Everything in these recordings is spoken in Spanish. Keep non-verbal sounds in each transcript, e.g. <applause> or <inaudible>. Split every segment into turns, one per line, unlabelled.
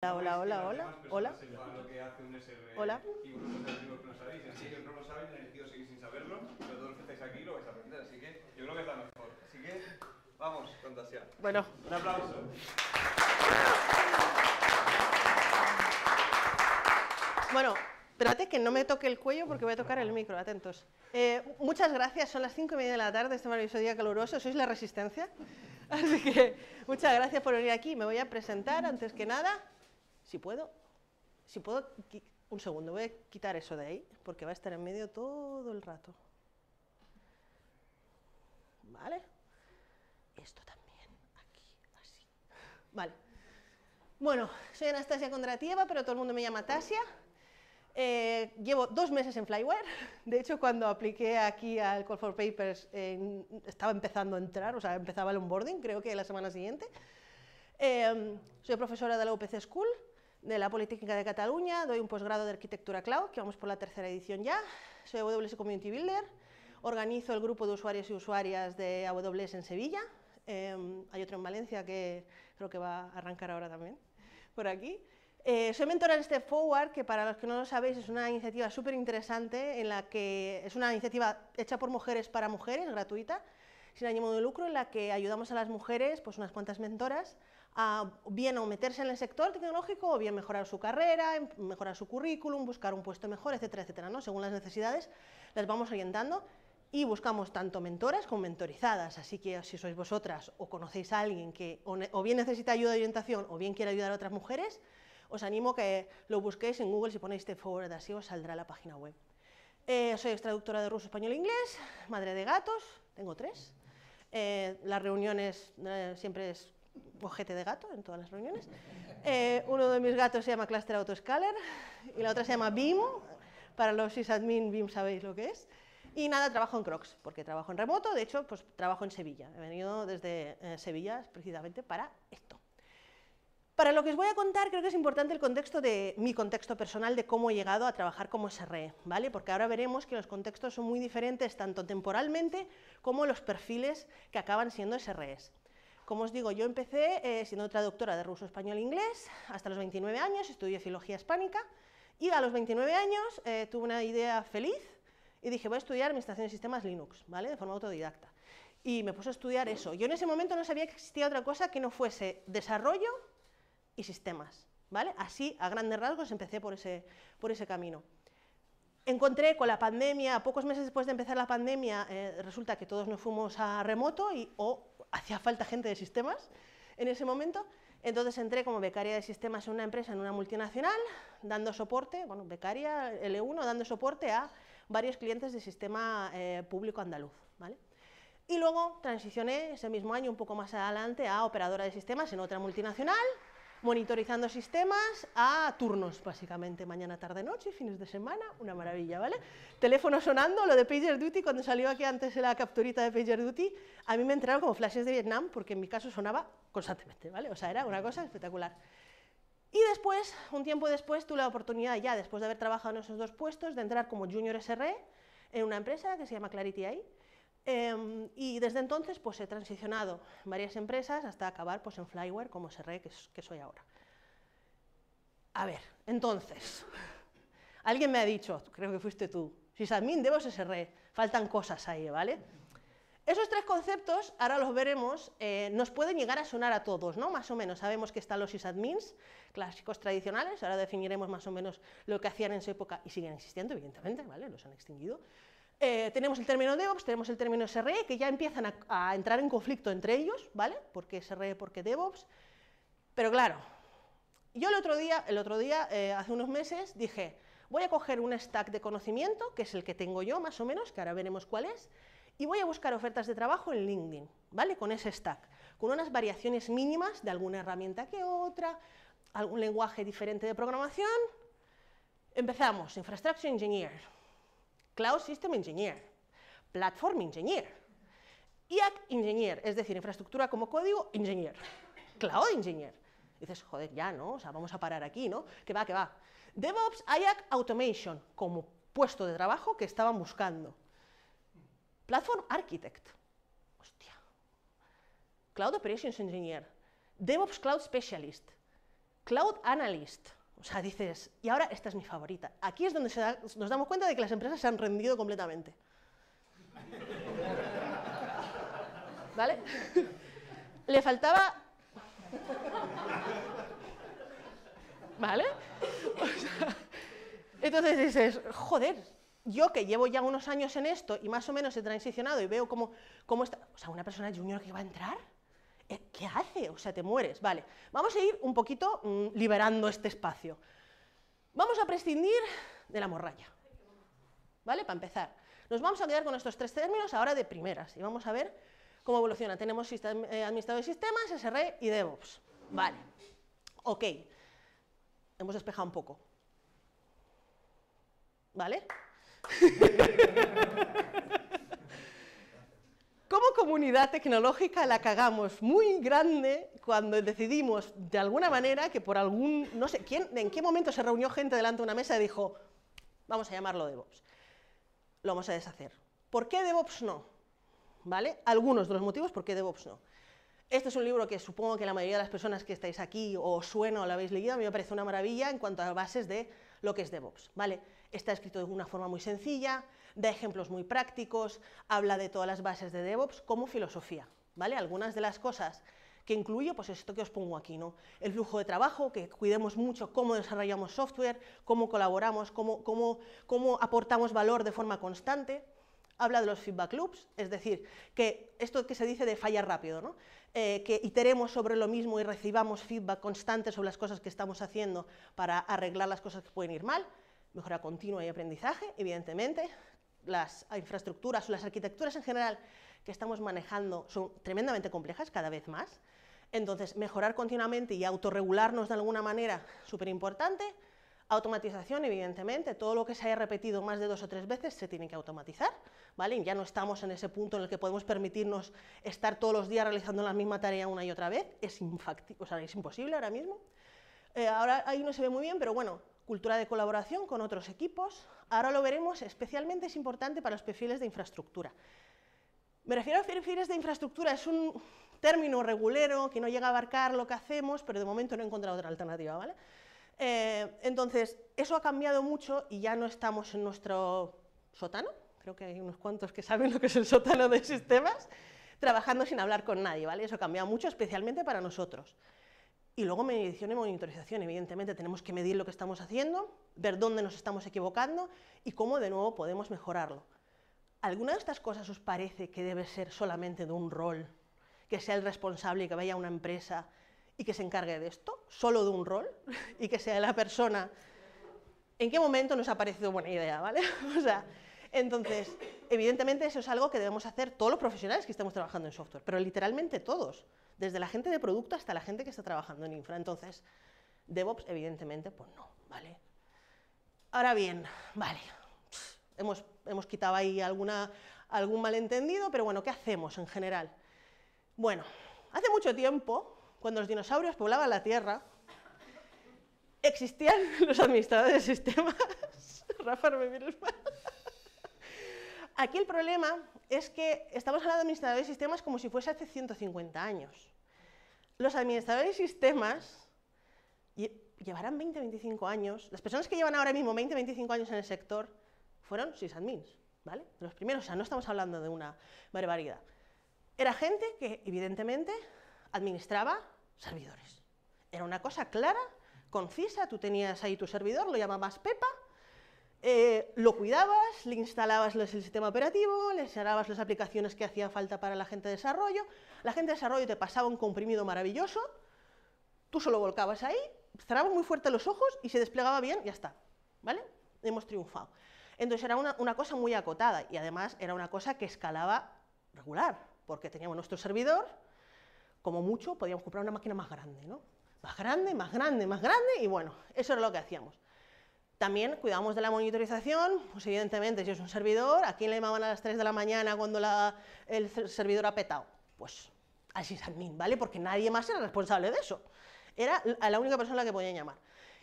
Hola, hola, pues, hola, eh, hola. Hola. Y vosotros no sabéis. que no lo sin saberlo. Pero todos los que estáis aquí lo vais a aprender. Así que yo creo que mejor. Así que vamos, fantasía. Bueno. Un aplauso. Bueno, espérate que no me toque el cuello porque voy a tocar el micro, atentos. Eh, muchas gracias, son las cinco y media de la tarde, este maravilloso día caluroso, sois la resistencia. <laughs> Así que muchas gracias por venir aquí. Me voy a presentar antes que nada. Si puedo, si puedo, un segundo, voy a quitar eso de ahí, porque va a estar en medio todo el rato. ¿Vale? Esto también, aquí, así. Vale. Bueno, soy Anastasia Kondratieva, pero todo el mundo me llama Tasia. Eh, llevo dos meses en Flyware, de hecho cuando apliqué aquí al Call for Papers estaba empezando a entrar, o sea, empezaba el onboarding, creo que la semana siguiente. Eh, soy profesora de la UPC School, de la Politécnica de Cataluña, doy un posgrado de Arquitectura Cloud, que vamos por la tercera edición ya, soy AWS Community Builder, organizo el grupo de usuarios y usuarias de AWS en Sevilla, em, hay otro en Valencia que creo que va a arrancar ahora también, por aquí. Eh, soy mentora de Step Forward, que para los que no lo sabéis es una iniciativa súper interesante, en la que es una iniciativa hecha por mujeres para mujeres, gratuita, sin ánimo de lucro, en la que ayudamos a las mujeres, pues unas cuantas mentoras, a bien o meterse en el sector tecnológico o bien mejorar su carrera, em, mejorar su currículum, buscar un puesto mejor, etcétera, etcétera. ¿no? Según las necesidades las vamos orientando y buscamos tanto mentoras como mentorizadas, así que si sois vosotras o conocéis a alguien que o, bien necesita ayuda de orientación o bien quiere ayudar a otras mujeres, os animo a que lo busquéis en Google si ponéis este Forward, así os saldrá la página web. Eh, soy traductora de ruso, español e inglés, madre de gatos, tengo tres. Eh, las reuniones eh, siempre es ojete de gato en todas las reuniones. Eh, uno de mis gatos se llama Cluster Autoscaler y la otra se llama BIM. Para los sysadmin, BIM sabéis lo que es. Y nada, trabajo en Crocs, porque trabajo en remoto, de hecho, pues trabajo en Sevilla. He venido desde eh, Sevilla precisamente para esto. Para lo que os voy a contar, creo que es importante el contexto de mi contexto personal de cómo he llegado a trabajar como SRE, ¿vale? Porque ahora veremos que los contextos son muy diferentes tanto temporalmente como los perfiles que acaban siendo SREs. Como os digo, yo empecé eh, siendo traductora de ruso, español e inglés, hasta los 29 años, estudié filología hispánica, y a los 29 años eh, tuve una idea feliz y dije, voy a estudiar administración de sistemas Linux, ¿vale? De forma autodidacta. Y me puse a estudiar eso. Yo en ese momento no sabía que existía otra cosa que no fuese desarrollo y sistemas, ¿vale? Así, a grandes rasgos, empecé por ese, por ese camino. Encontré con la pandemia, pocos meses después de empezar la pandemia, eh, resulta que todos nos fuimos a remoto y, o hacía falta gente de sistemas en ese momento, entonces entré como becaria de sistemas en una empresa, en una multinacional, dando soporte, bueno, becaria L1, dando soporte a varios clientes de sistema eh, público andaluz, Y luego transicioné ese mismo año, un poco más adelante, a operadora de sistemas en otra multinacional, monitorizando sistemas a turnos, básicamente, mañana, tarde, noche, fines de semana, una maravilla, ¿vale? Teléfono sonando, lo de PagerDuty, cuando salió aquí antes la capturita de PagerDuty, a mí me entraron como flashes de Vietnam, porque en mi caso sonaba constantemente, ¿vale? O sea, era una cosa espectacular. Y después, un tiempo después, tuve la oportunidad ya, después de haber trabajado en esos dos puestos, de entrar como Junior SRE en una empresa que se llama Clarity AI, Em, y desde entonces pues, he transicionado en varias empresas hasta acabar pues, en Flyware como SRE que, soy ahora. A ver, entonces, alguien me ha dicho, creo que fuiste tú, sysadmin, ser SRE, faltan cosas ahí, ¿vale? Esos tres conceptos, ahora los veremos, eh, nos pueden llegar a sonar a todos, ¿no? Más o menos, sabemos que están los sysadmins, clásicos tradicionales, ahora definiremos más o menos lo que hacían en su época y siguen existiendo, evidentemente, ¿vale? Los han extinguido. Eh, tenemos el término DevOps, tenemos el término SRE, que ya empiezan a, entrar en conflicto entre ellos, ¿vale? Porque SRE, porque DevOps. Pero claro, yo el otro día, el otro día eh, hace unos meses, dije, voy a coger un stack de conocimiento, que es el que tengo yo más o menos, que ahora veremos cuál es, y voy a buscar ofertas de trabajo en LinkedIn, ¿vale? Con ese stack, con unas variaciones mínimas de alguna herramienta que otra, algún lenguaje diferente de programación. Empezamos, Infrastructure Engineer Cloud System Engineer, Platform Engineer, IAC Engineer, es decir, infraestructura como código, Engineer, Cloud Engineer. dices, joder, ya, ¿no? O sea, vamos a parar aquí, ¿no? Que va, que va. DevOps IAC Automation, como puesto de trabajo que estaban buscando. Platform Architect, hostia. Cloud Operations Engineer, DevOps Cloud Specialist, Cloud Analyst, o sea, dices, y ahora esta es mi favorita. Aquí es donde nos damos cuenta de que las empresas se han rendido completamente. ¿Vale? <laughs> Le faltaba... ¿Vale? entonces dices, joder, yo que llevo ya unos años en esto y más o menos he transicionado y veo cómo, está... O sea, una persona junior que va a entrar ¿qué hace? O sea, te mueres. Vale, vamos a ir un poquito mm, liberando este espacio. Vamos a prescindir de la morralla, ¿vale? Para empezar. Nos vamos a quedar con estos tres términos ahora de primeras y vamos a ver cómo evoluciona. Tenemos eh, administrador de sistemas, SRE y DevOps. Vale, ok. Hemos despejado un poco. ¿Vale? <laughs> Como comunidad tecnológica la cagamos muy grande cuando decidimos de alguna manera que por algún, no sé, ¿quién, ¿en qué momento se reunió gente delante de una mesa y dijo, vamos a llamarlo DevOps? Lo vamos a deshacer. ¿Por qué DevOps no? ¿Vale? Algunos de los motivos por qué DevOps no. Este es un libro que supongo que la mayoría de las personas que estáis aquí o sueno suena o lo habéis leído, a mí me parece una maravilla en cuanto a bases de lo que es DevOps, ¿vale? Está escrito de una forma muy sencilla, da ejemplos muy prácticos, habla de todas las bases de DevOps como filosofía, ¿vale? Algunas de las cosas que incluyo, pues esto que os pongo aquí, ¿no? El flujo de trabajo, que cuidemos mucho cómo desarrollamos software, cómo colaboramos, cómo, aportamos valor de forma constante. Habla de los feedback loops, es decir, que esto que se dice de fallar rápido, ¿no? Eh, que iteremos sobre lo mismo y recibamos feedback constante sobre las cosas que estamos haciendo para arreglar las cosas que pueden ir mal, mejora continua y aprendizaje, evidentemente, las infraestructuras o las arquitecturas en general que estamos manejando son tremendamente complejas cada vez más, entonces mejorar continuamente y autorregularnos de alguna manera, súper importante, automatización, evidentemente, todo lo que se haya repetido más de dos o tres veces se tiene que automatizar, ya no estamos en ese punto en el que podemos permitirnos estar todos los días realizando la misma tarea una y otra vez, es, o sea, es imposible ahora mismo. Eh, ahora ahí no se ve muy bien, pero bueno, cultura de colaboración con otros equipos, ahora lo veremos, especialmente es importante para los perfiles de infraestructura. Me refiero a perfiles de infraestructura, es un término regulero que no llega a abarcar lo que hacemos, pero de momento no he encontrado otra alternativa, ¿vale? Eh, entonces, eso ha cambiado mucho y ya no estamos en nuestro sótano, creo que hay unos cuantos que saben lo que es el sótano de sistemas, trabajando sin hablar con nadie, ¿vale? Eso cambia mucho, especialmente para nosotros. Y luego medición y monitorización, evidentemente, tenemos que medir lo que estamos haciendo, ver dónde nos estamos equivocando y cómo de nuevo podemos mejorarlo. ¿Alguna de estas cosas os parece que debe ser solamente de un rol, que sea el responsable y que vaya a una empresa y que se encargue de esto, solo de un rol, y que sea la persona? ¿En qué momento nos ha parecido buena idea, vale? <laughs> O sea, entonces, evidentemente eso es algo que debemos hacer todos los profesionales que estamos trabajando en software, pero literalmente todos, desde la gente de producto hasta la gente que está trabajando en infra. Entonces, DevOps, evidentemente, pues no, ¿vale? Ahora bien, vale, hemos, quitado ahí alguna, algún malentendido, pero bueno, ¿qué hacemos en general? Bueno, hace mucho tiempo, cuando los dinosaurios poblaban la Tierra, existían <laughs> los administradores de sistemas. <laughs> Rafa, no me mires Aquí el problema es que estamos hablando de administradores de sistemas como si fuese hace 150 años. Los administradores de sistemas llevarán 20-25 años, las personas que llevan ahora mismo 20-25 años en el sector fueron sysadmins, ¿vale? Los primeros, o sea, no estamos hablando de una barbaridad. Era gente que, evidentemente, administraba servidores. Era una cosa clara, concisa, tú tenías ahí tu servidor, lo llamabas Pepa, eh, lo cuidabas, le instalabas el sistema operativo, le instalabas las aplicaciones que hacía falta para la gente de desarrollo, la gente de desarrollo te pasaba un comprimido maravilloso, tú solo volcabas ahí, cerrabas muy fuerte los ojos y se desplegaba bien, ya está, ¿vale? Hemos triunfado. Entonces era una, una cosa muy acotada y además era una cosa que escalaba regular, porque teníamos nuestro servidor, como mucho podíamos comprar una máquina más grande, ¿no? Más grande, más grande, más grande y bueno, eso era lo que hacíamos. También cuidamos de la monitorización, pues evidentemente si es un servidor, ¿a quién le llamaban a las 3 de la mañana cuando el servidor ha petado? Pues al sysadmin, ¿vale? Porque nadie más era responsable de eso. Era la única persona la que podían llamar.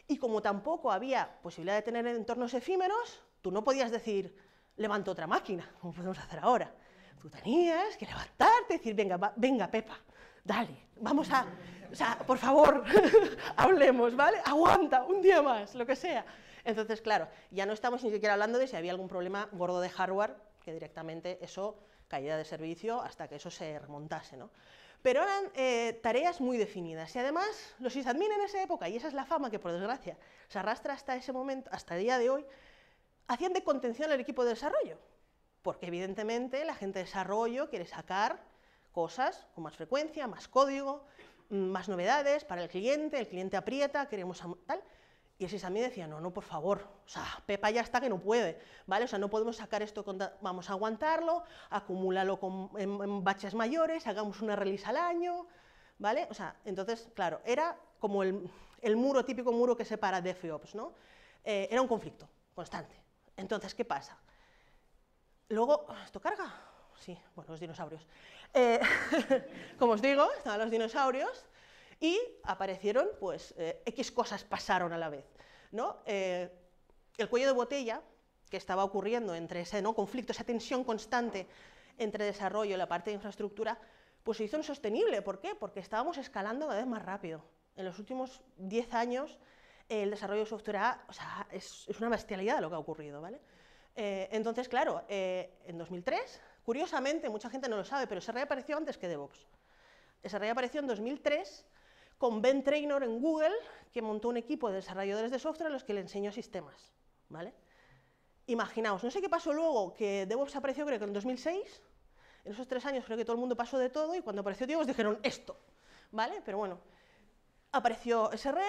Y como tampoco había posibilidad de tener entornos efímeros, tú no podías decir, levanto otra máquina, como podemos hacer ahora tú tenías que levantarte y decir, venga, venga Pepa, dale, vamos a, o sea, por favor, <laughs> hablemos, ¿vale? Aguanta, un día más, lo que sea. Entonces, claro, ya no estamos ni siquiera hablando de si había algún problema gordo de hardware, que directamente eso caída de servicio hasta que eso se remontase, ¿no? Pero eran eh, tareas muy definidas y además los sysadmin en esa época, y esa es la fama que por desgracia se arrastra hasta ese momento, hasta el día de hoy, hacían de contención al equipo de desarrollo porque evidentemente la gente de desarrollo quiere sacar cosas con más frecuencia, más código, mm, más novedades para el cliente, el cliente aprieta, queremos tal. Y el mí decía, no, no, por favor, o sea, Pepa ya está que no puede, ¿vale? O sea, no podemos sacar esto, vamos a aguantarlo, acumúlalo en, baches mayores, hagamos una release al año, ¿vale? O sea, entonces, claro, era como el, muro, típico muro que separa DevOps, ¿no? Eh, era un conflicto constante. Entonces, ¿qué pasa? Luego, ah, ¿esto carga? Sí, bueno, los dinosaurios. Eh, <laughs> como os digo, estaban los dinosaurios y aparecieron, pues, eh, X cosas pasaron a la vez. ¿no? Eh, el cuello de botella que estaba ocurriendo entre ese ¿no? conflicto, esa tensión constante entre desarrollo y la parte de infraestructura, pues se hizo insostenible. ¿Por qué? Porque estábamos escalando cada vez más rápido. En los últimos 10 años el desarrollo de software o sea, es, es, una bestialidad lo que ha ocurrido. ¿vale? Eh, entonces, claro, eh, en 2003, curiosamente, mucha gente no lo sabe, pero SRE apareció antes que DevOps. Eh, SRE apareció en 2003 con Ben Treynor en Google, que montó un equipo de desarrolladores de software a los que le enseñó sistemas. ¿vale? Imaginaos, no sé qué pasó luego, que DevOps apareció creo que en 2006, en esos tres años creo que todo el mundo pasó de todo y cuando apareció DevOps dijeron esto, ¿vale? Pero bueno, apareció SRE,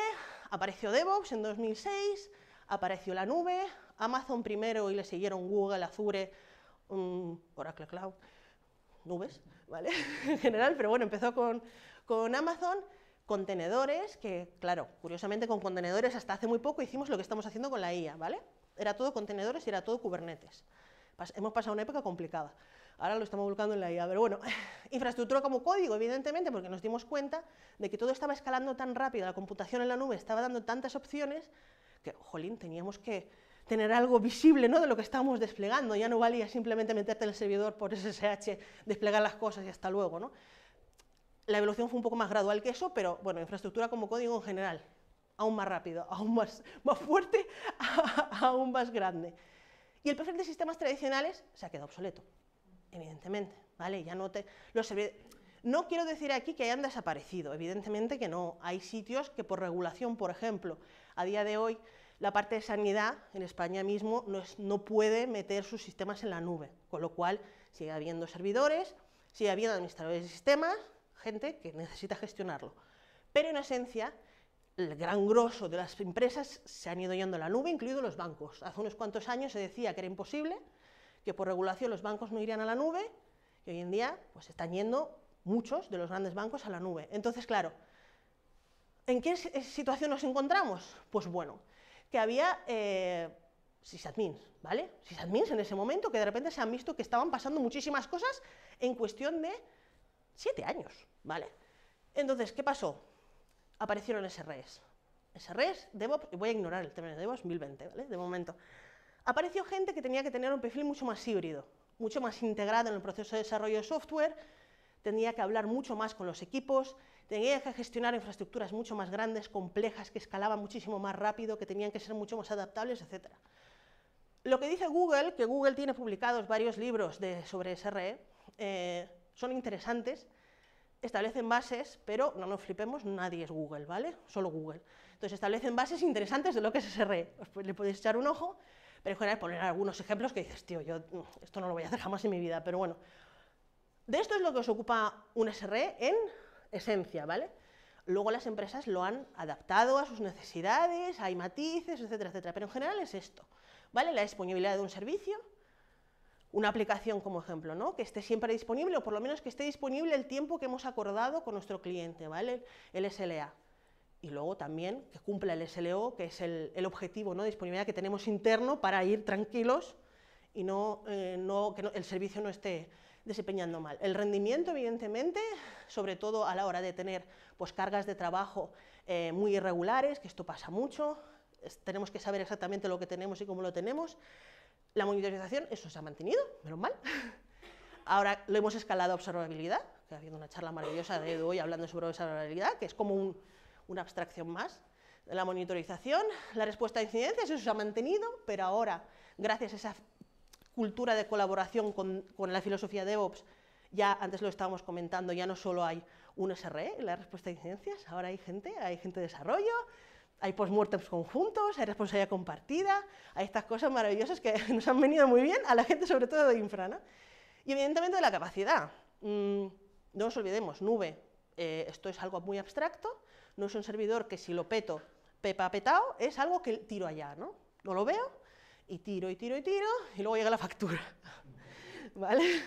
apareció DevOps en 2006, apareció la nube, Amazon primero y le siguieron Google, Azure, Oracle Cloud, nubes, ¿vale? <laughs> en general, pero bueno, empezó con, Amazon, contenedores, que claro, curiosamente con contenedores hasta hace muy poco hicimos lo que estamos haciendo con la IA, ¿vale? Era todo contenedores y era todo Kubernetes. hemos pasado una época complicada. Ahora lo estamos volcando en la IA, pero bueno, <laughs> infraestructura como código, evidentemente, porque nos dimos cuenta de que todo estaba escalando tan rápido, la computación en la nube estaba dando tantas opciones que, jolín, teníamos que tener algo visible ¿no? de lo que estamos desplegando. Ya no valía simplemente meterte en el servidor por SSH, desplegar las cosas y hasta luego. ¿no? La evolución fue un poco más gradual que eso, pero bueno, infraestructura como código en general, aún más rápido, <laughs> aún más, más fuerte, <laughs> aún más grande. Y el perfil de sistemas tradicionales se ha quedado obsoleto, evidentemente. ¿vale? Ya no, te, los, no quiero decir aquí que hayan desaparecido, evidentemente que no. Hay sitios que por regulación, por ejemplo, a día de hoy la parte de sanidad en España mismo no, no, puede meter sus sistemas en la nube, con lo cual sigue habiendo servidores, sigue habiendo administradores de sistemas, gente que necesita gestionarlo. Pero en esencia, el gran grosso de las empresas se han ido yendo a la nube, incluidos los bancos. Hace unos cuantos años se decía que era imposible, que por regulación los bancos no irían a la nube, y hoy en día pues están yendo muchos de los grandes bancos a la nube. Entonces, claro, ¿en qué situación nos encontramos? Pues bueno, que había eh, sysadmins, ¿vale? Sysadmins en ese momento que de repente se han visto que estaban pasando muchísimas cosas en cuestión de siete años, ¿vale? Entonces, ¿qué pasó? Aparecieron SREs. SREs, DevOps, voy a ignorar el tema de DevOps 2020, ¿vale? De momento. Apareció gente que tenía que tener un perfil mucho más híbrido, mucho más integrado en el proceso de desarrollo de software, tenía que hablar mucho más con los equipos, Tenía que gestionar infraestructuras mucho más grandes, complejas, que escalaban muchísimo más rápido, que tenían que ser mucho más adaptables, etc. Lo que dice Google, que Google tiene publicados varios libros de, sobre SRE, eh, son interesantes, establecen bases, pero no nos flipemos, nadie es Google, ¿vale? Solo Google. Entonces establecen bases interesantes de lo que es SRE. le podéis echar un ojo, pero en general poner algunos ejemplos que dices, tío, yo mm, esto no lo voy a hacer jamás en mi vida, pero bueno. De esto es lo que os ocupa un SRE en esencia, ¿vale? Luego las empresas lo han adaptado a sus necesidades, hay matices, etcétera, etcétera, pero en general es esto, ¿vale? La disponibilidad de un servicio, una aplicación como ejemplo, ¿no? que esté siempre disponible o por lo menos que esté disponible el tiempo que hemos acordado con nuestro cliente, ¿vale? el SLA. Y luego también que cumpla el SLO, que es el, objetivo, ¿no? disponibilidad que tenemos interno para ir tranquilos y no, eh, no que el servicio no esté desempeñando mal. El rendimiento, evidentemente, sobre todo a la hora de tener pues, cargas de trabajo eh, muy irregulares, que esto pasa mucho, tenemos que saber exactamente lo que tenemos y cómo lo tenemos. La monitorización, eso se ha mantenido, menos mal. <laughs> Ahora lo hemos escalado a observabilidad, que ha habido una charla maravillosa de hoy hablando sobre observabilidad, que es como una abstracción más de la monitorización, la respuesta a incidencias, eso se ha mantenido, pero ahora, gracias a esa cultura de colaboración con, la filosofía de DevOps, ya antes lo estábamos comentando, ya no solo hay un SRE en la respuesta a incidencias, ahora hay gente, hay gente de desarrollo, hay post mortems conjuntos, hay responsabilidad compartida, hay estas cosas maravillosas que <laughs> nos han venido muy bien a la gente, sobre todo de infra, ¿no? Y evidentemente de la capacidad. Mm, no nos olvidemos, nube, eh, esto es algo muy abstracto, no es un servidor que si lo peto, pepa petao, es algo que tiro allá, ¿no? No lo veo, y tiro y tiro y tiro y luego llega la factura. <laughs> ¿Vale?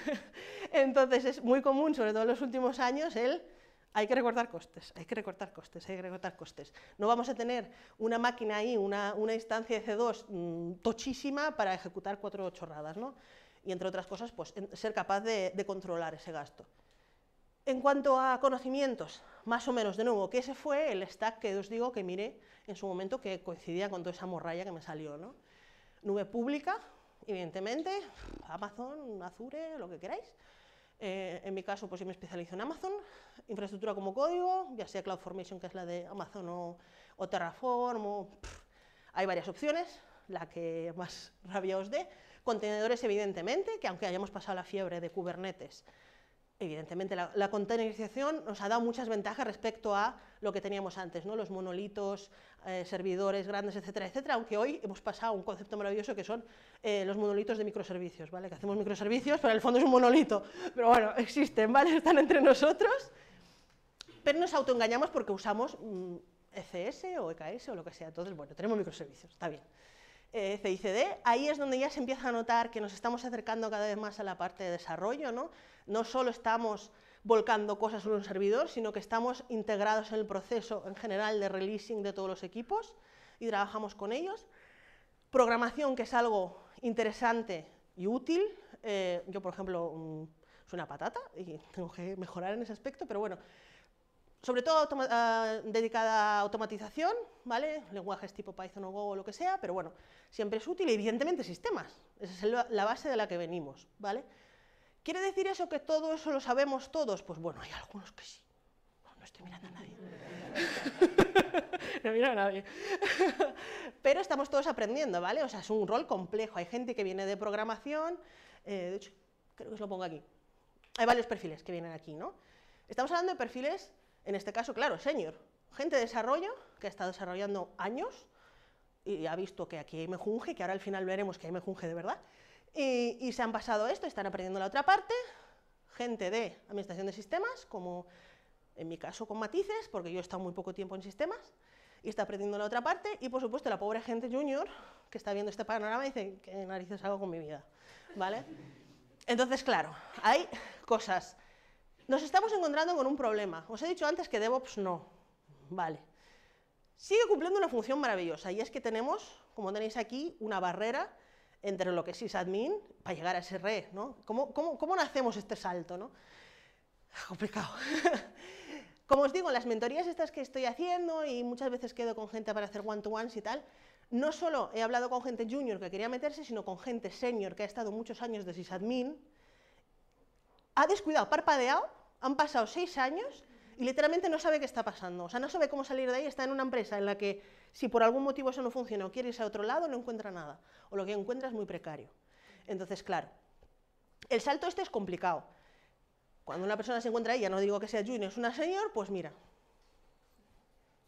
Entonces es muy común, sobre todo en los últimos años, el hay que recortar costes, hay que recortar costes, hay que recortar costes. No vamos a tener una máquina ahí, una, una instancia de C2 mm, tochísima para ejecutar cuatro chorradas, ¿no? Y entre otras cosas, pues ser capaz de, controlar ese gasto. En cuanto a conocimientos, más o menos de nuevo, que ese fue el stack que os digo que miré en su momento que coincidía con toda esa morralla que me salió, ¿no? Nube pública, evidentemente, Amazon, Azure, lo que queráis. Eh, en mi caso, pues yo me especializo en Amazon, infraestructura como código, ya sea CloudFormation, que es la de Amazon, o, Terraform, hay varias opciones, la que más rabia os dé. Contenedores, evidentemente, que aunque hayamos pasado la fiebre de Kubernetes, evidentemente la, la containerización nos ha dado muchas ventajas respecto a lo que teníamos antes, ¿no? los monolitos, eh, servidores grandes, etcétera, etcétera, aunque hoy hemos pasado a un concepto maravilloso que son eh, los monolitos de microservicios, ¿vale? que hacemos microservicios, pero en el fondo es un monolito, pero bueno, existen, ¿vale? <laughs> están entre nosotros, pero nos autoengañamos porque usamos mm, ECS o EKS o lo que sea, entonces bueno, tenemos microservicios, está bien. Eh, CICD, ahí es donde ya se empieza a notar que nos estamos acercando cada vez más a la parte de desarrollo, no, no solo estamos volcando cosas en un servidor, sino que estamos integrados en el proceso en general de releasing de todos los equipos y trabajamos con ellos. Programación, que es algo interesante y útil. Eh, yo, por ejemplo, mm, soy una patata y <laughs> tengo que mejorar en ese aspecto, pero bueno, sobre todo ah, dedicada a automatización, ¿vale? lenguajes tipo Python o Go o lo que sea, pero bueno, siempre es útil y evidentemente sistemas, esa es la base de la que venimos. ¿vale? ¿Quiere decir eso que todo eso lo sabemos todos? Pues bueno, hay algunos que sí. No, estoy mirando a nadie. <laughs> no miro a nadie. <laughs> Pero estamos todos aprendiendo, ¿vale? O sea, es un rol complejo. Hay gente que viene de programación, eh, de hecho, creo que os lo pongo aquí. Hay varios perfiles que vienen aquí, ¿no? Estamos hablando de perfiles, en este caso, claro, senior. Gente de desarrollo, que ha estado desarrollando años, y ha visto que aquí hay mejunje, que ahora al final veremos que hay mejunje de verdad, y, se han pasado esto, están aprendiendo la otra parte, gente de administración de sistemas, como en mi caso con matices, porque yo he estado muy poco tiempo en sistemas, y está aprendiendo la otra parte, y por supuesto la pobre gente junior que está viendo este panorama y dice, ¿qué narices hago con mi vida? ¿Vale? Entonces, claro, hay cosas. Nos estamos encontrando con un problema. Os he dicho antes que DevOps no. Vale. Sigue cumpliendo una función maravillosa, y es que tenemos, como tenéis aquí, una barrera entre lo que es sysadmin para llegar a ese red, ¿no? ¿Cómo, cómo, nacemos este salto, no? <laughs> Complicado. <laughs> Como os digo, las mentorías estas que estoy haciendo y muchas veces quedo con gente para hacer one-to-ones y tal, no solo he hablado con gente junior que quería meterse, sino con gente senior que ha estado muchos años de sysadmin, ha descuidado, parpadeado, han pasado seis años y literalmente no sabe qué está pasando, o sea, no sabe cómo salir de ahí, está en una empresa en la que si por algún motivo eso no funciona o quiere irse a otro lado, no encuentra nada. O lo que encuentra es muy precario. Entonces, claro, el salto este es complicado. Cuando una persona se encuentra ahí, ya no digo que sea junior, es una senior, pues mira.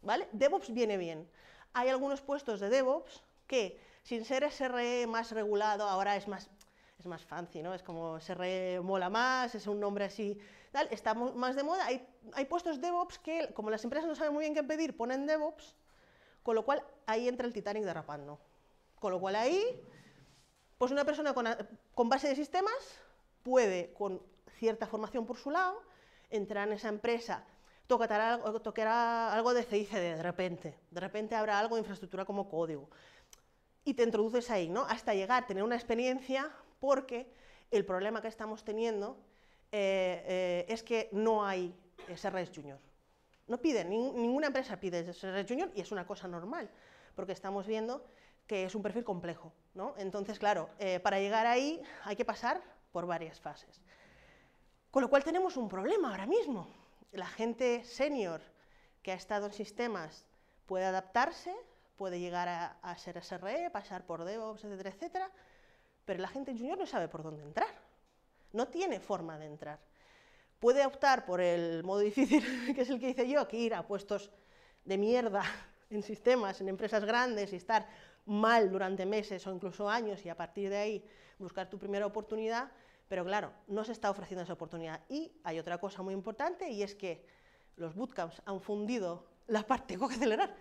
¿Vale? DevOps viene bien. Hay algunos puestos de DevOps que, sin ser SRE más regulado, ahora es más, es más fancy, ¿no? Es como SRE mola más, es un nombre así, tal, está más de moda. Hay, hay puestos DevOps que, como las empresas no saben muy bien qué pedir, ponen DevOps con lo cual, ahí entra el Titanic derrapando. Con lo cual, ahí, pues una persona con, base de sistemas puede, con cierta formación por su lado, entrar en esa empresa, tocará, tocará algo de CICD de repente, de repente habrá algo de infraestructura como código, y te introduces ahí, ¿no? Hasta llegar a tener una experiencia, porque el problema que estamos teniendo eh, eh, es que no hay ese Junior. No piden, ninguna empresa pide ser Junior y es una cosa normal, porque estamos viendo que es un perfil complejo. ¿no? Entonces, claro, eh, para llegar ahí hay que pasar por varias fases. Con lo cual tenemos un problema ahora mismo. La gente senior que ha estado en sistemas puede adaptarse, puede llegar a, a ser SRE, pasar por DevOps, etcétera, etcétera, pero la gente junior no sabe por dónde entrar. No tiene forma de entrar puede optar por el modo difícil, <laughs> que es el que hice yo, que ir a puestos de mierda en sistemas, en empresas grandes y estar mal durante meses o incluso años y a partir de ahí buscar tu primera oportunidad, pero claro, no se está ofreciendo esa oportunidad. Y hay otra cosa muy importante y es que los bootcamps han fundido la parte, <laughs> tengo que acelerar,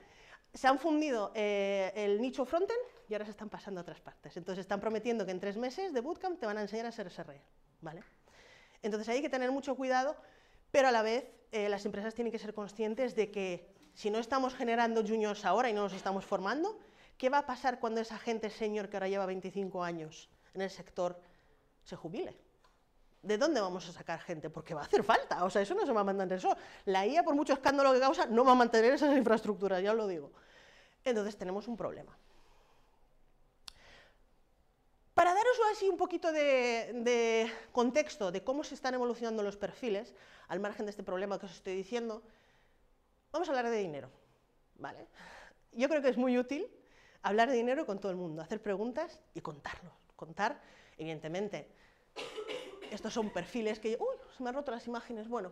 se han fundido eh, el nicho frontend y ahora se están pasando a otras partes. Entonces están prometiendo que en tres meses de bootcamp te van a enseñar a ser SRE, ¿vale? Entonces hay que tener mucho cuidado, pero a la vez eh, las empresas tienen que ser conscientes de que si no estamos generando juniors ahora y no nos estamos formando, ¿qué va a pasar cuando esa gente senior que ahora lleva 25 años en el sector se jubile? ¿De dónde vamos a sacar gente? Porque va a hacer falta, o sea, eso no se va a mantener eso. La IA, por mucho escándalo que causa, no va a mantener esas infraestructuras, ya os lo digo. Entonces tenemos un problema. así un poquito de, contexto de cómo se están evolucionando los perfiles, al margen de este problema que os estoy diciendo, vamos a hablar de dinero. ¿vale? Yo creo que es muy útil hablar de dinero con todo el mundo, hacer preguntas y contarlo. Contar, evidentemente, estos son perfiles que... ¡Uy! Se me han roto las imágenes. Bueno,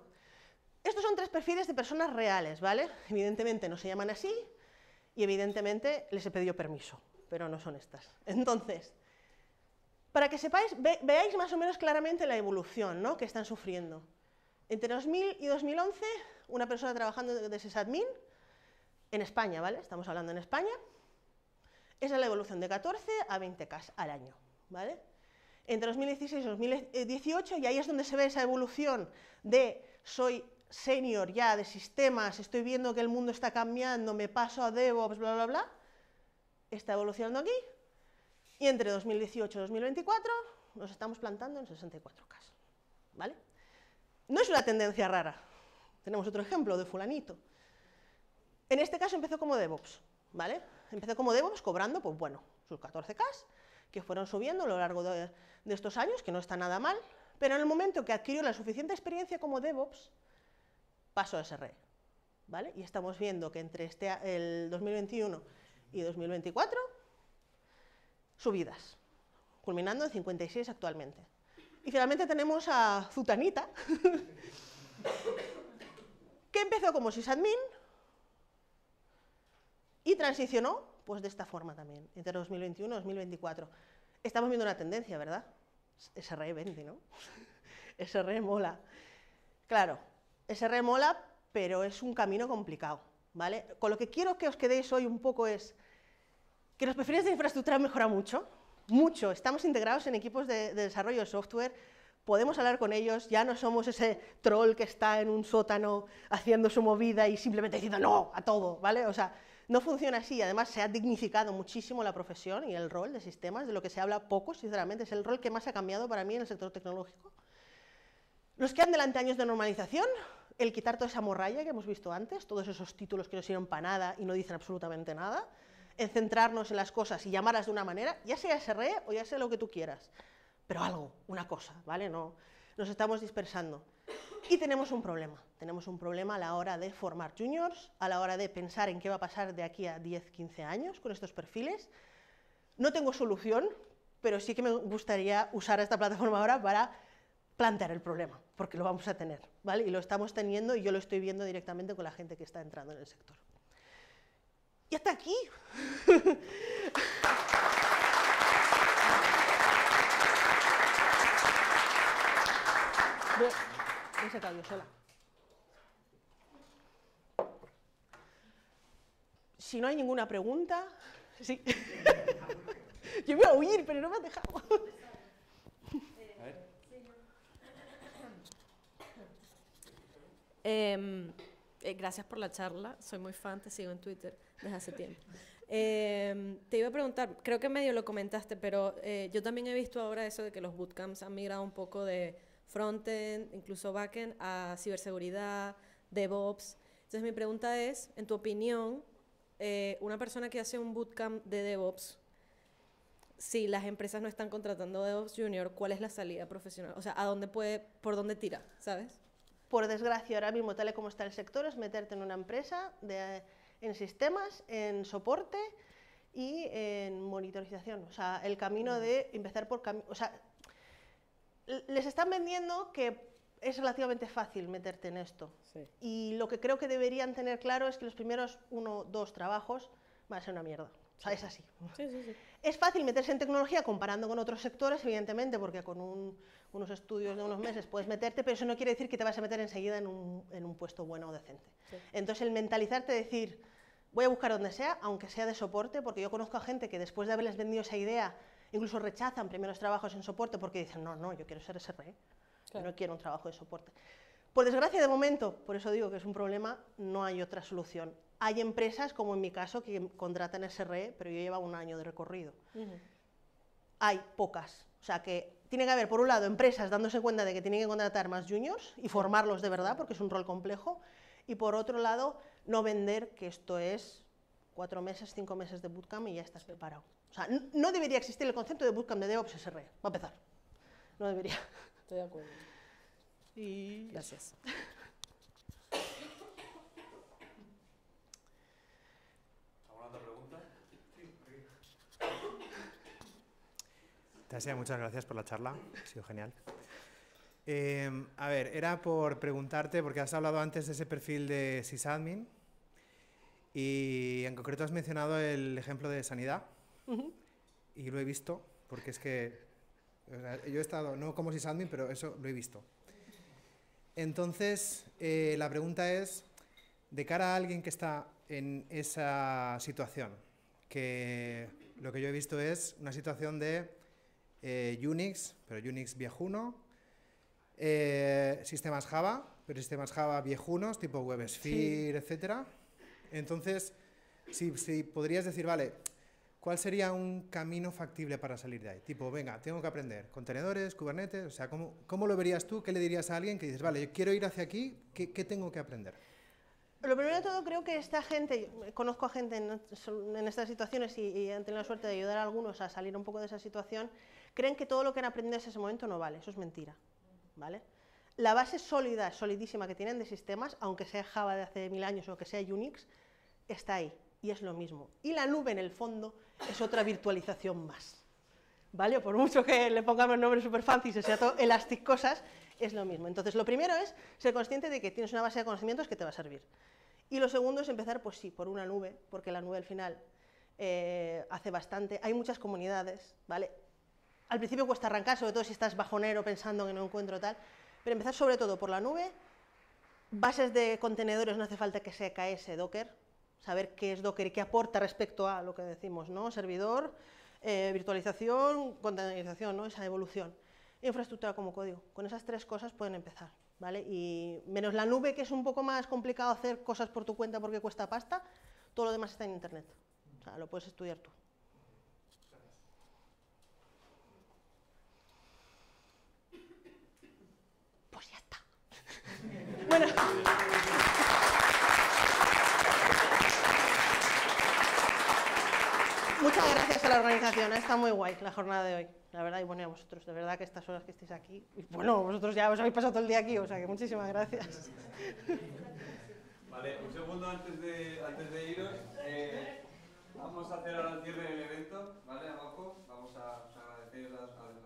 estos son tres perfiles de personas reales, ¿vale? Evidentemente no se llaman así y evidentemente les he pedido permiso, pero no son estas. Entonces, para que sepáis, veáis más o menos claramente la evolución ¿no? que están sufriendo. Entre 2000 y 2011, una persona trabajando de sysadmin, en España, ¿vale? Estamos hablando en España. Esa es la evolución de 14 a 20K al año, ¿vale? Entre 2016 y 2018, e, y ahí es donde se ve esa evolución de soy senior ya de sistemas, estoy viendo que el mundo está cambiando, me paso a DevOps, bla, bla, bla, está evolucionando aquí, y entre 2018 y 2024 nos estamos plantando en 64K. ¿vale? No es una tendencia rara. Tenemos otro ejemplo de fulanito. En este caso empezó como DevOps, ¿vale? Empezó como DevOps cobrando, pues bueno, sus 14K, que fueron subiendo a lo largo de, estos años, que no está nada mal, pero en el momento que adquirió la suficiente experiencia como DevOps, pasó a SRE, ¿vale? Y estamos viendo que entre este, el 2021 y 2024 subidas, culminando en 56 actualmente. Y finalmente tenemos a Zutanita, <laughs> que empezó como sysadmin y transicionó pues, de esta forma también, entre 2021 y 2024. Estamos viendo una tendencia, ¿verdad? SRE vende, ¿no? SRE <laughs> mola. Claro, SRE mola, pero es un camino complicado, ¿vale? Con lo que quiero que os quedéis hoy un poco es que los perfiles de infraestructura mejora mucho, mucho. Estamos integrados en equipos de, desarrollo de software, podemos hablar con ellos, ya no somos ese troll que está en un sótano haciendo su movida y simplemente diciendo no a todo, ¿vale? O sea, no funciona así. Además, se ha dignificado muchísimo la profesión y el rol de sistemas, de lo que se habla poco, sinceramente. Es el rol que más ha cambiado para mí en el sector tecnológico. Los que han delante años de normalización, el quitar toda esa morralla que hemos visto antes, todos esos títulos que no sirven para nada y no dicen absolutamente nada, en centrarnos en las cosas y llamarlas de una manera, ya sea SRE o ya sea lo que tú quieras, pero algo, una cosa, ¿vale? No, nos estamos dispersando. Y tenemos un problema, tenemos un problema a la hora de formar juniors, a la hora de pensar en qué va a pasar de aquí a 10, 15 años con estos perfiles. No tengo solución, pero sí que me gustaría usar esta plataforma ahora para plantear el problema, porque lo vamos a tener, ¿vale? Y lo estamos teniendo y yo lo estoy viendo directamente con la gente que está entrando en el sector. Y hasta aquí. Si no hay ninguna pregunta, sí. <laughs> yo voy a huir, pero no me has dejado. Eh, gracias por la charla, soy muy fan, te sigo en Twitter desde hace tiempo. Em, te iba a preguntar, creo que medio lo comentaste, pero eh, yo también he visto ahora eso de que los bootcamps han migrado un poco de frontend, incluso backend, a ciberseguridad, DevOps. Entonces mi pregunta es, en tu opinión, eh, una persona que hace un bootcamp de DevOps, si las empresas no están contratando DevOps Junior, ¿cuál es la salida profesional? O sea, ¿a dónde puede, por dónde tira, sabes? por desgracia ahora mismo, tal y como está el sector, es meterte en una empresa en sistemas, en soporte y en monitorización. O sea, el camino mm. de empezar por... O sea, les están vendiendo que es relativamente fácil meterte en esto. Y lo que creo que deberían tener claro es que los primeros uno, dos trabajos va a ser una mierda. O es así. Es fácil meterse en tecnología comparando con otros sectores, evidentemente, porque con unos estudios de unos meses puedes meterte, pero eso no quiere decir que te vas a meter enseguida en un, puesto bueno o decente. Entonces, el mentalizarte, decir, voy a buscar donde sea, aunque sea de soporte, porque yo conozco a gente que después de haberles vendido esa idea, incluso rechazan primeros trabajos en soporte porque dicen, no, no, yo quiero ser SRE, rey, no quiero un trabajo de soporte. Por desgracia, de momento, por eso digo que es un problema, no hay otra solución hay empresas, como en mi caso, que contratan SRE, pero yo llevo un año de recorrido. Hay pocas. O sea que tiene que haber, por un lado, empresas dándose cuenta de que tienen que contratar más juniors y formarlos de verdad, porque es un rol complejo. Y por otro lado, no vender, que esto es cuatro meses, cinco meses de bootcamp y ya estás preparado. O sea, no debería existir el concepto de bootcamp de DevOps SRE. Va a empezar. No debería. Estoy de acuerdo. Y... Gracias. <laughs> Tasia, muchas gracias por la charla, ha sido genial. Em, a ver, era por preguntarte, porque has hablado antes de ese perfil de sysadmin y en concreto has mencionado el ejemplo de sanidad y lo he visto, porque es que yo he estado, no como sysadmin, pero eso lo he visto. Entonces, eh, la pregunta es, de cara a alguien que está en esa situación, que lo que yo he visto es una situación de eh, Unix, pero Unix viejuno, eh, sistemas Java, pero sistemas Java viejunos, tipo WebSphere, etcétera. etc. Entonces, si, podrías decir, vale, ¿cuál sería un camino factible para salir de ahí? Tipo, venga, tengo que aprender contenedores, Kubernetes, o sea, ¿cómo, lo verías tú? ¿Qué le dirías a alguien que dices, vale, yo quiero ir hacia aquí, ¿qué, tengo que aprender? Lo primero de todo, creo que esta gente, conozco a gente en, estas situaciones y, y, han tenido la suerte de ayudar a algunos a salir un poco de esa situación, creen que todo lo que han aprendido hasta ese momento no vale, eso es mentira, ¿vale? La base sólida, solidísima que tienen de sistemas, aunque sea Java de hace mil años o que sea Unix, está ahí y es lo mismo. Y la nube, en el fondo, es otra virtualización más, ¿vale? Por mucho que le pongamos nombres super fancy, se sea todo elastic cosas, es lo mismo. Entonces, lo primero es ser consciente de que tienes una base de conocimientos que te va a servir. Y lo segundo es empezar, pues sí, por una nube, porque la nube al final eh, hace bastante. Hay muchas comunidades, ¿vale? al principio cuesta arrancar, sobre todo si estás bajonero pensando que no encuentro tal, pero empezar sobre todo por la nube, bases de contenedores no hace falta que sea ese Docker, saber qué es Docker y qué aporta respecto a lo que decimos, ¿no? servidor, eh, virtualización, contenerización, ¿no? esa evolución. Infraestructura como código, con esas tres cosas pueden empezar. ¿vale? Y menos la nube, que es un poco más complicado hacer cosas por tu cuenta porque cuesta pasta, todo lo demás está en internet, o sea, lo puedes estudiar tú. Muchas gracias a la organización, ¿eh? está muy guay la jornada de hoy, la verdad, y bueno, y a vosotros, de verdad que estas horas que estéis aquí, bueno, vosotros ya os habéis pasado todo el día aquí, o sea que muchísimas gracias. <laughs> Vale, un segundo antes de, antes de iros, eh, vamos a hacer ahora el cierre del evento, ¿vale? Abajo, vamos a, pues, agradecer a, a